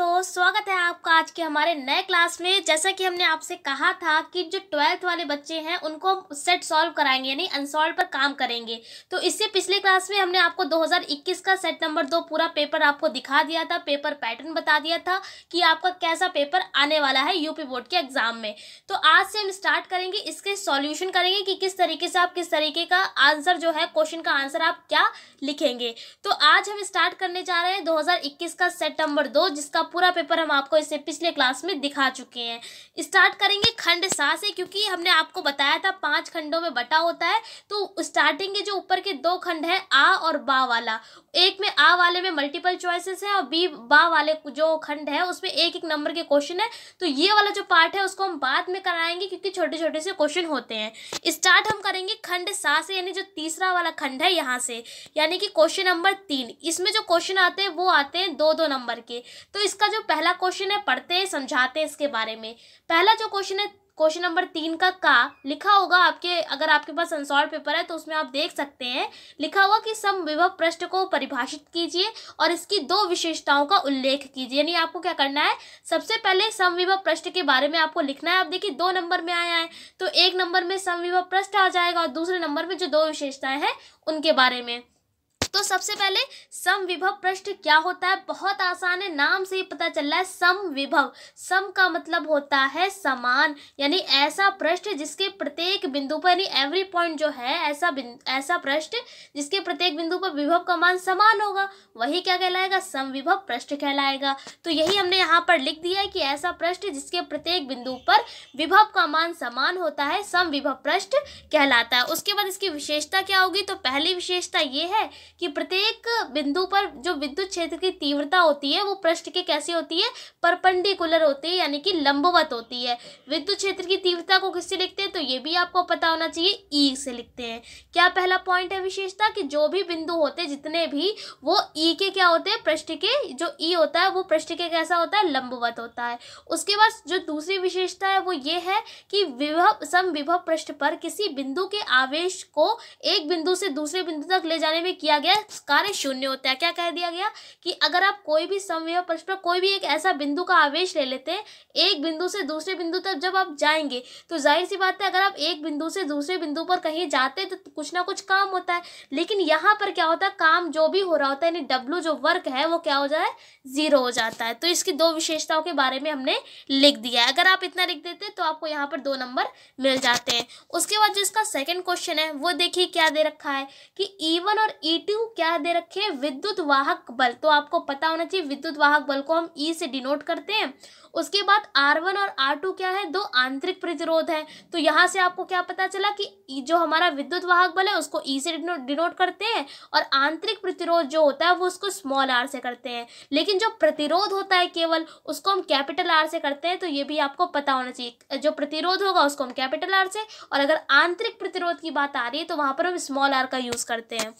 दोस्तों स्वागत है आपका आज के हमारे नए क्लास में जैसा कि हमने आपसे कहा था कि जो ट्वेल्थ वाले बच्चे हैं उनको हम सेट सॉल्व कराएंगे यानी अनसॉल्व पर काम करेंगे तो इससे पिछले क्लास में हमने आपको 2021 का सेट नंबर दो पूरा पेपर आपको दिखा दिया था पेपर पैटर्न बता दिया था कि आपका कैसा पेपर आने वाला है यूपी बोर्ड के एग्जाम में तो आज से हम स्टार्ट करेंगे इसके सॉल्यूशन करेंगे कि किस तरीके से आप किस तरीके का आंसर जो है क्वेश्चन का आंसर आप क्या लिखेंगे तो आज हम स्टार्ट करने जा रहे हैं दो का सेट नंबर दो जिसका पूरा पेपर हम आपको इससे पिछले क्लास में दिखा चुके हैं स्टार्ट करेंगे खंड सा से क्योंकि हमने आपको बताया था पांच खंडों में बटा होता है तो स्टार्टिंग के जो ऊपर के दो खंड हैं आ और बा वाला एक में आ वाले में मल्टीपल चॉइसेस है और बी बा वाले जो खंड है उसमें एक एक नंबर के क्वेश्चन है तो ये वाला जो पार्ट है उसको हम बाद में कराएंगे क्योंकि छोटे छोटे से क्वेश्चन होते हैं स्टार्ट हम करेंगे खंड सा से यानी जो तीसरा वाला खंड है यहाँ से यानी कि क्वेश्चन नंबर तीन इसमें जो क्वेश्चन आते हैं वो आते हैं दो दो नंबर के तो इसका जो पहला क्वेश्चन है पढ़ते हैं समझाते हैं इसके बारे में पहला जो क्वेश्चन है क्वेश्चन नंबर तीन का का लिखा होगा आपके अगर आपके पास अनसॉल्व पेपर है तो उसमें आप देख सकते हैं लिखा होगा कि सम विभव पृष्ठ को परिभाषित कीजिए और इसकी दो विशेषताओं का उल्लेख कीजिए यानी आपको क्या करना है सबसे पहले सम विभव पृष्ठ के बारे में आपको लिखना है आप देखिए दो नंबर में आया है तो एक नंबर में सम विभव पृष्ठ आ जाएगा और दूसरे नंबर में जो दो विशेषताएं हैं उनके बारे में तो सबसे पहले सम विभव पृष्ठ क्या होता है बहुत आसान है नाम से ही पता चल रहा है सम विभव सम का मतलब होता है समान यानी ऐसा पृष्ठ जिसके प्रत्येक बिंदु पर यानी एवरी पॉइंट जो है ऐसा ऐसा पृष्ठ जिसके प्रत्येक बिंदु पर विभव का मान समान होगा वही क्या कहलाएगा सम विभव पृष्ठ कहलाएगा तो यही हमने यहाँ पर लिख दिया है कि ऐसा पृष्ठ जिसके प्रत्येक बिंदु पर विभव का मान समान होता है सम विभव पृष्ठ कहलाता है उसके बाद इसकी विशेषता क्या होगी तो पहली विशेषता ये है कि प्रत्येक बिंदु पर जो विद्युत क्षेत्र की तीव्रता होती है वो पृष्ठ के कैसी होती है परपेंडिकुलर होती है यानी कि लंबवत होती है विद्युत क्षेत्र की तीव्रता को किससे लिखते हैं तो ये भी आपको पता होना चाहिए ई e से लिखते हैं क्या पहला पॉइंट है विशेषता कि जो भी बिंदु होते हैं जितने भी वो ई e के क्या होते हैं पृष्ठ के जो ई e होता है वो पृष्ठ के कैसा होता है लंबवत होता है उसके बाद जो दूसरी विशेषता है वो ये है कि विभव सम विभव पृष्ठ पर किसी बिंदु के आवेश को एक बिंदु से दूसरे बिंदु तक ले जाने में किया गया गया कार्य शून्य होता है क्या कह दिया गया कि अगर आप कोई भी समय पक्ष पर कोई भी एक ऐसा बिंदु का आवेश ले लेते हैं एक बिंदु से दूसरे बिंदु तक जब आप जाएंगे तो जाहिर सी बात है अगर आप एक बिंदु से दूसरे बिंदु पर कहीं जाते तो कुछ ना कुछ काम होता है लेकिन यहाँ पर क्या होता है काम जो भी हो रहा होता है यानी डब्ल्यू जो वर्क है वो क्या हो जाए जीरो हो जाता है तो इसकी दो विशेषताओं के बारे में हमने लिख दिया अगर आप इतना लिख देते तो आपको यहाँ पर दो नंबर मिल जाते हैं उसके बाद जो इसका सेकेंड क्वेश्चन है वो देखिए क्या दे रखा है कि ई e वन और ई e टू क्यों क्या दे रखे हैं विद्युत वाहक बल तो आपको पता होना चाहिए विद्युत वाहक बल को हम ई e से डिनोट करते हैं उसके बाद आर वन और आर टू क्या है दो आंतरिक प्रतिरोध है तो यहाँ से आपको क्या पता चला कि e जो हमारा विद्युत वाहक बल है उसको ई e से डिनोट करते हैं और आंतरिक प्रतिरोध जो होता है वो उसको स्मॉल आर से करते हैं लेकिन जो प्रतिरोध होता है केवल उसको हम कैपिटल आर से करते हैं तो ये भी आपको पता होना चाहिए जो प्रतिरोध होगा उसको हम कैपिटल आर से और अगर आंतरिक प्रतिरोध की बात आ रही है तो वहाँ पर हम स्मॉल आर का यूज़ करते हैं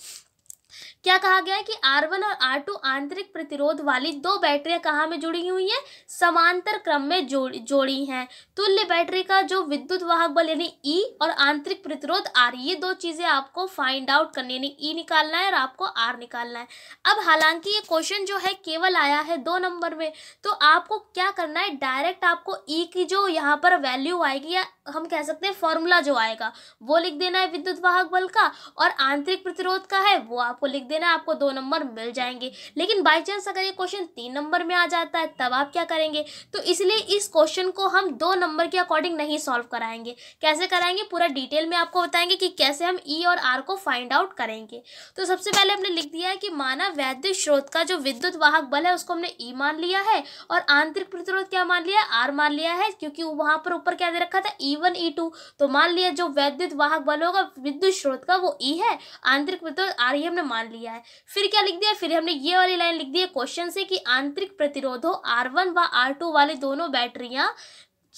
क्या कहा गया है कि आर वन और आर टू आंतरिक प्रतिरोध वाली दो बैटरियां कहाँ में जुड़ी हुई हैं समांतर क्रम में जोड़ जोड़ी हैं तुल्य बैटरी का जो विद्युत वाहक बल यानी ई e और आंतरिक प्रतिरोध आर ये दो चीज़ें आपको फाइंड आउट करनी यानी ई e निकालना है और आपको आर निकालना है अब हालांकि ये क्वेश्चन जो है केवल आया है दो नंबर में तो आपको क्या करना है डायरेक्ट आपको ई e की जो यहाँ पर वैल्यू आएगी या हम कह सकते हैं फॉर्मूला जो आएगा वो लिख देना है विद्युत वाहक बल का और आंतरिक प्रतिरोध का है वो आप आपको लिख देना है आपको दो नंबर मिल जाएंगे लेकिन बाई चांस अगर ये क्वेश्चन तीन नंबर में आ जाता है तब आप क्या करेंगे तो इसलिए इस क्वेश्चन को हम दो नंबर के अकॉर्डिंग नहीं सॉल्व कराएंगे कैसे कराएंगे पूरा डिटेल में आपको बताएंगे कि कैसे हम ई e और आर को फाइंड आउट करेंगे तो सबसे पहले हमने लिख दिया है कि माना वैद्युत स्रोत का जो विद्युत वाहक बल है उसको हमने ई e मान लिया है और आंतरिक प्रतिरोध क्या मान लिया आर मान लिया है क्योंकि वहां पर ऊपर क्या दे रखा था E e one E e two तो मान लिया जो वैद्युत वाहक बल होगा विद्युत स्रोत का वो ई e है आंतरिक प्रतिरोध आर ही हमने मान लिया है फिर क्या लिख दिया फिर हमने ये वाली लाइन लिख दी है क्वेश्चन से कि आंतरिक प्रतिरोधों आर वन व आर टू वाली दोनों बैटरियां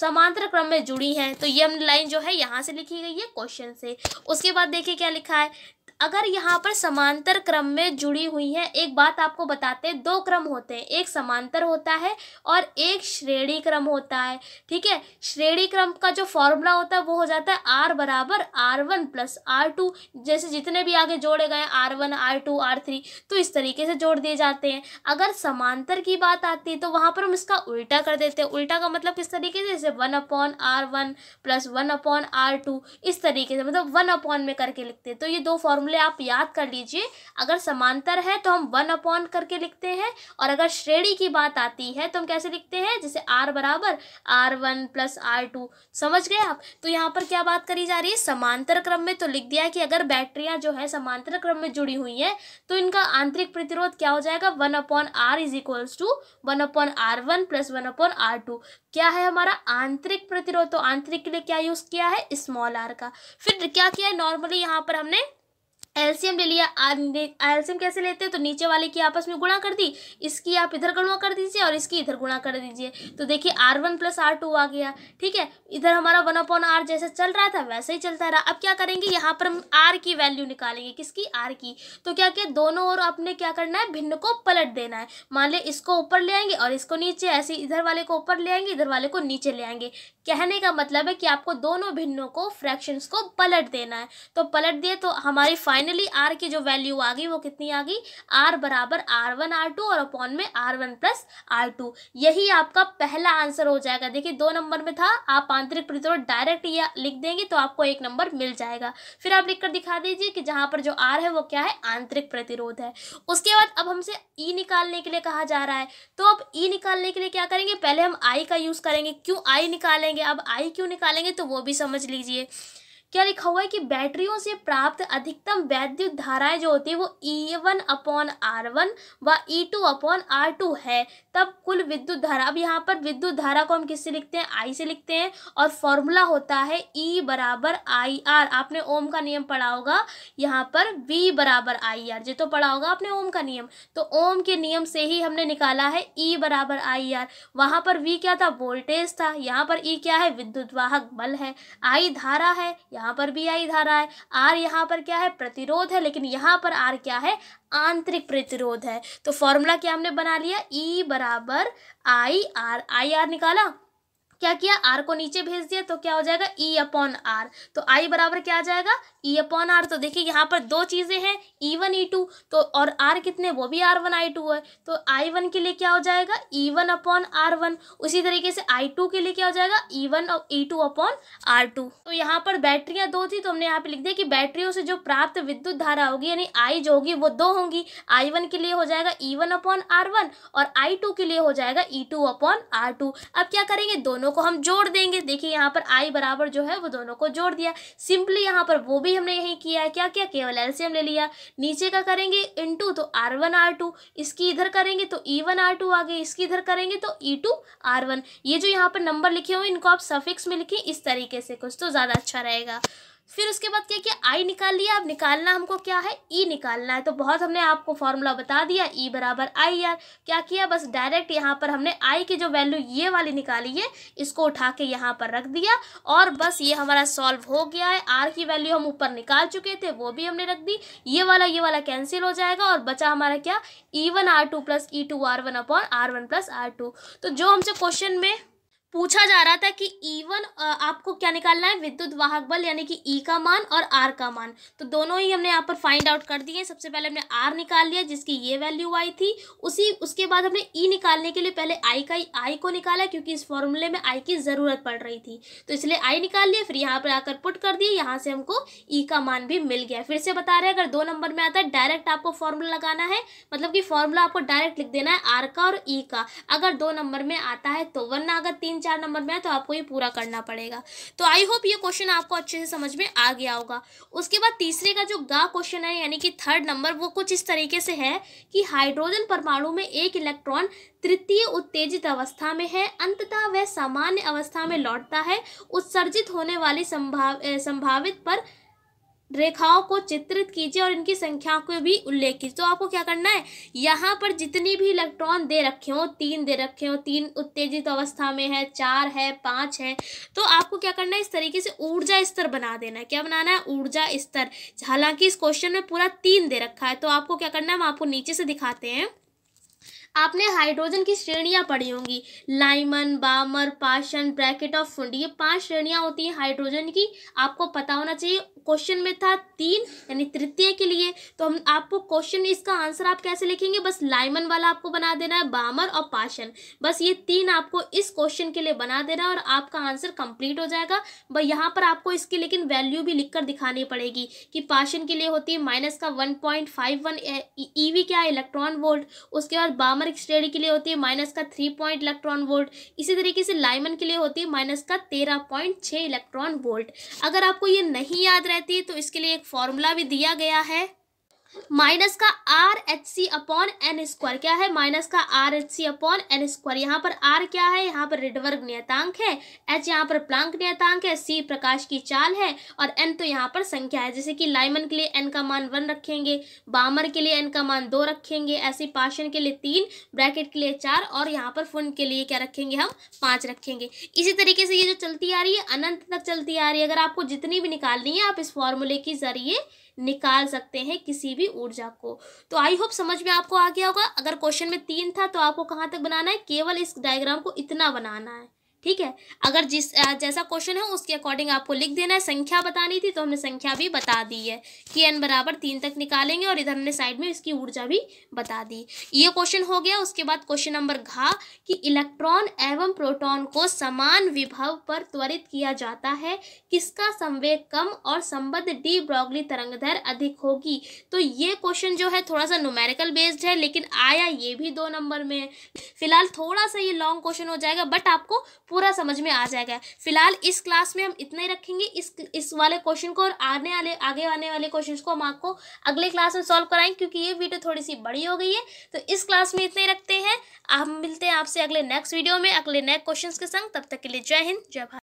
समांतर क्रम में जुड़ी हैं तो ये हमने लाइन जो है यहाँ से लिखी गई है क्वेश्चन से उसके बाद देखिए क्या लिखा है अगर यहाँ पर समांतर क्रम में जुड़ी हुई हैं एक बात आपको बताते हैं दो क्रम होते हैं एक समांतर होता है और एक श्रेणी क्रम होता है ठीक है श्रेणी क्रम का जो फॉर्मूला होता है वो हो जाता है आर बराबर R one plus R two जैसे जितने भी आगे जोड़े गए R one R two R three तो इस तरीके से जोड़ दिए जाते हैं अगर समांतर की बात आती है तो वहाँ पर हम इसका उल्टा कर देते हैं उल्टा का मतलब किस तरीके से जैसे one upon R one plus one upon R two इस तरीके से मतलब वन अपॉन में करके लिखते हैं तो ये दो फॉर्मूला फॉर्मूले आप याद कर लीजिए अगर समांतर है तो हम वन अपॉन करके लिखते हैं और अगर श्रेणी की बात आती है तो हम कैसे लिखते हैं जैसे आर बराबर R one plus R two समझ गए आप तो यहाँ पर क्या बात करी जा रही है समांतर क्रम में तो लिख दिया कि अगर बैटरियाँ जो है समांतर क्रम में जुड़ी हुई हैं तो इनका आंतरिक प्रतिरोध क्या हो जाएगा one upon R is equals to one upon R one plus one upon R two क्या है हमारा आंतरिक प्रतिरोध तो आंतरिक के लिए क्या यूज़ किया है स्मॉल आर का फिर क्या किया है नॉर्मली यहाँ पर हमने एल्सियम ले लिया एल्सियम कैसे लेते हैं तो नीचे वाले की आपस में गुणा कर दी इसकी आप इधर गुणा कर दीजिए और इसकी इधर गुणा कर दीजिए तो देखिए R one plus R two आ गया ठीक है इधर हमारा वन अपॉन आर जैसे चल रहा था वैसे ही चलता रहा अब क्या करेंगे यहाँ पर हम आर की वैल्यू निकालेंगे किसकी आर की तो क्या क्या दोनों और आपने क्या करना है भिन्न को पलट देना है मान लिया इसको ऊपर ले आएंगे और इसको नीचे ऐसे इधर वाले को ऊपर ले आएंगे इधर वाले को नीचे ले आएंगे कहने का मतलब है कि आपको दोनों भिन्नों को फ्रैक्शंस को पलट देना है तो पलट दिए तो हमारी फाइनली आर की जो वैल्यू आ गई वो कितनी आ गई आर बराबर आर वन आर टू और अपॉन में R one plus R two यही आपका पहला आंसर हो जाएगा देखिए दो नंबर में था आप आंतरिक प्रतिरोध डायरेक्ट ये लिख देंगे तो आपको एक नंबर मिल जाएगा फिर आप लिख कर दिखा दीजिए कि जहाँ पर जो आर है वो क्या है आंतरिक प्रतिरोध है उसके बाद अब हमसे ई e निकालने के लिए कहा जा रहा है तो अब ई e निकालने के लिए क्या करेंगे पहले हम आई का यूज़ करेंगे क्यों आई निकालेंगे निकालेंगे अब आई क्यों निकालेंगे तो वो भी समझ लीजिए क्या लिखा हुआ है कि बैटरियों से प्राप्त अधिकतम वैद्युत धाराएं जो होती है वो E one upon R one व E two upon R two है तब कुल विद्युत धारा अब यहाँ पर विद्युत धारा को हम किससे लिखते हैं आई से लिखते हैं और फॉर्मूला होता है ई e बराबर आई आर आपने ओम का नियम पढ़ा होगा यहाँ पर वी बराबर आई आर ये तो पढ़ा होगा आपने ओम का नियम तो ओम के नियम से ही हमने निकाला है ई e बराबर आई आर वहाँ पर वी क्या था वोल्टेज था यहाँ पर ई e क्या है विद्युत वाहक बल है आई धारा है यहाँ यहाँ पर भी आई धारा है आर यहाँ पर क्या है प्रतिरोध है लेकिन यहाँ पर आर क्या है आंतरिक प्रतिरोध है तो फॉर्मूला क्या हमने बना लिया ई e बराबर आई आर आई आर निकाला क्या किया आर को नीचे भेज दिया तो क्या हो जाएगा ई अपॉन आर तो आई बराबर क्या आ जाएगा ई अपॉन आर तो देखिए यहाँ पर दो चीज़ें हैं ई वन ई टू तो और आर कितने वो भी आर वन आई टू है तो आई वन के लिए क्या हो जाएगा E one upon R one उसी तरीके से आई टू के लिए क्या हो जाएगा ई वन और E two upon R two तो यहाँ पर बैटरियाँ दो थी तो हमने यहाँ पे लिख दिया कि बैटरियों से जो प्राप्त विद्युत धारा होगी यानी आई जो होगी वो दो होंगी आई वन के लिए हो जाएगा E one upon R one और आई टू के लिए हो जाएगा E two upon R two अब क्या करेंगे दोनों को हम जोड़ देंगे देखिए यहाँ पर आई बराबर जो है वो दोनों को जोड़ दिया सिंपली यहाँ पर वो भी भी हमने यही किया है क्या क्या केवल एल्सियम ले लिया नीचे का करेंगे इन टू तो आर वन आर टू इसकी इधर करेंगे तो ई वन आर टू आ इसकी इधर करेंगे तो ई टू आर वन ये जो यहाँ पर नंबर लिखे हुए इनको आप सफिक्स में लिखें इस तरीके से कुछ तो ज़्यादा अच्छा रहेगा फिर उसके बाद क्या किया आई निकाल लिया अब निकालना हमको क्या है ई e निकालना है तो बहुत हमने आपको फॉर्मूला बता दिया ई e बराबर आई आर क्या किया बस डायरेक्ट यहाँ पर हमने आई की जो वैल्यू ये वाली निकाली है इसको उठा के यहाँ पर रख दिया और बस ये हमारा सॉल्व हो गया है आर की वैल्यू हम ऊपर निकाल चुके थे वो भी हमने रख दी ये वाला ये वाला कैंसिल हो जाएगा और बचा हमारा क्या E one R two plus E two R one upon R one plus R two तो जो हमसे क्वेश्चन में पूछा जा रहा था कि ईवन e आपको क्या निकालना है विद्युत वाहक बल यानी कि ई e का मान और आर का मान तो दोनों ही हमने यहाँ पर फाइंड आउट कर दिए सबसे पहले हमने आर निकाल लिया जिसकी ये वैल्यू आई थी उसी उसके बाद हमने ई e निकालने के लिए पहले आई का आई को निकाला क्योंकि इस फॉर्मूले में आई की ज़रूरत पड़ रही थी तो इसलिए आई निकाल लिया फिर यहाँ पर आकर पुट कर दिए यहाँ से हमको ई का मान भी मिल गया फिर से बता रहे हैं अगर दो नंबर में आता है डायरेक्ट आपको फॉर्मूला लगाना है मतलब कि फॉर्मूला आपको डायरेक्ट लिख देना है आर का और ई का अगर दो नंबर में आता है तो वन अगर तीन चार नंबर में है तो आपको ये पूरा करना पड़ेगा तो आई होप ये क्वेश्चन आपको अच्छे से समझ में आ गया होगा उसके बाद तीसरे का जो गा क्वेश्चन है यानी कि थर्ड नंबर वो कुछ इस तरीके से है कि हाइड्रोजन परमाणु में एक इलेक्ट्रॉन तृतीय उत्तेजित अवस्था में है अंततः वह सामान्य अवस्था में लौटता है उत्सर्जित होने वाली संभाव संभावित पर रेखाओं को चित्रित कीजिए और इनकी संख्या को भी उल्लेख कीजिए तो आपको क्या करना है यहाँ पर जितनी भी इलेक्ट्रॉन दे रखे हो तीन दे रखे हो तीन उत्तेजित अवस्था में है चार है पाँच है तो आपको क्या करना है इस तरीके से ऊर्जा स्तर बना देना है क्या बनाना है ऊर्जा स्तर हालांकि इस क्वेश्चन में पूरा तीन दे रखा है तो आपको क्या करना है हम आपको नीचे से दिखाते हैं आपने हाइड्रोजन की श्रेणियां पढ़ी होंगी Lyman Balmer Paschen Brackett of Pfund ये पांच श्रेणियां होती हैं हाइड्रोजन की आपको पता होना चाहिए क्वेश्चन में था तीन यानी तृतीय के लिए तो हम आपको क्वेश्चन इसका आंसर आप कैसे लिखेंगे बस लाइमन वाला आपको बना देना है बामर और पाशन बस ये तीन आपको इस क्वेश्चन के लिए बना देना है और आपका आंसर कंप्लीट हो जाएगा बस यहाँ पर आपको इसकी लेकिन वैल्यू भी लिख कर दिखानी पड़ेगी कि पाशन के लिए होती है माइनस का one point five one eV क्या है इलेक्ट्रॉन वोल्ट उसके बाद बामर स्टेडी के लिए होती है माइनस का थ्री पॉइंट इलेक्ट्रॉन वोल्ट इसी तरीके से लाइमन के लिए होती है माइनस का तेरह पॉइंट छः इलेक्ट्रॉन वोल्ट अगर आपको ये नहीं याद रहती तो इसके लिए एक फॉर्मूला भी दिया गया है माइनस का R H C upon N square क्या है माइनस का R H C upon N square यहाँ पर आर क्या है यहाँ पर रिडवर्ग नियतांक है एच यहाँ पर प्लांक नियतांक है सी प्रकाश की चाल है और एन तो यहाँ पर संख्या है जैसे कि लाइमन के लिए एन का मान वन रखेंगे बामर के लिए एन का मान दो रखेंगे ऐसे पाषण के लिए तीन ब्रैकेट के लिए चार और यहाँ पर फुंड के लिए क्या रखेंगे हम पाँच रखेंगे इसी तरीके से ये जो चलती आ रही है अनंत तक चलती आ रही है अगर आपको जितनी भी निकालनी है आप इस फॉर्मूले के जरिए निकाल सकते हैं किसी भी ऊर्जा को तो आई होप समझ में आपको आ गया होगा अगर क्वेश्चन में तीन था तो आपको कहाँ तक बनाना है केवल इस डायग्राम को इतना बनाना है ठीक है अगर जिस जैसा क्वेश्चन है उसके अकॉर्डिंग आपको लिख देना है संख्या बतानी थी तो हमने संख्या भी बता दी है कि एन बराबर तीन तक निकालेंगे और इधर हमने साइड में इसकी ऊर्जा भी बता दी ये क्वेश्चन हो गया उसके बाद क्वेश्चन नंबर घा कि इलेक्ट्रॉन एवं प्रोटॉन को समान विभव पर त्वरित किया जाता है किसका संवेद कम और संबद्ध डी ब्रॉगली तरंगधर अधिक होगी तो ये क्वेश्चन जो है थोड़ा सा न्यूमेरिकल बेस्ड है लेकिन आया ये भी दो नंबर में फिलहाल थोड़ा सा ये लॉन्ग क्वेश्चन हो जाएगा बट आपको पूरा समझ में आ जाएगा फिलहाल इस क्लास में हम इतना ही रखेंगे इस इस वाले क्वेश्चन को और आने वाले आगे आने वाले क्वेश्चन को हम आपको अगले क्लास में सॉल्व कराएंगे क्योंकि ये वीडियो थोड़ी सी बड़ी हो गई है तो इस क्लास में इतना ही रखते हैं हम मिलते हैं आपसे अगले नेक्स्ट वीडियो में अगले नेक्स्ट क्वेश्चन के संग तब तक के लिए जय हिंद जय भारत